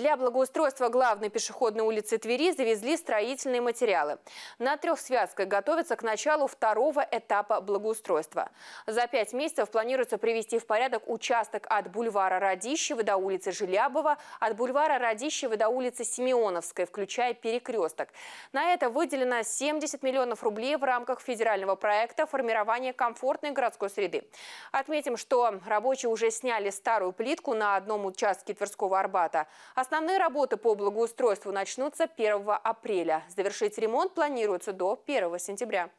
Для благоустройства главной пешеходной улицы Твери завезли строительные материалы. На трех связках готовится к началу второго этапа благоустройства. За пять месяцев планируется привести в порядок участок от бульвара Радищева до улицы Желябова, от бульвара Радищева до улицы Симеоновской, включая перекресток. На это выделено 70 миллионов рублей в рамках федерального проекта формирования комфортной городской среды». Отметим, что рабочие уже сняли старую плитку на одном участке Тверского Арбата. Основные работы по благоустройству начнутся 1 апреля. Завершить ремонт планируется до 1 сентября.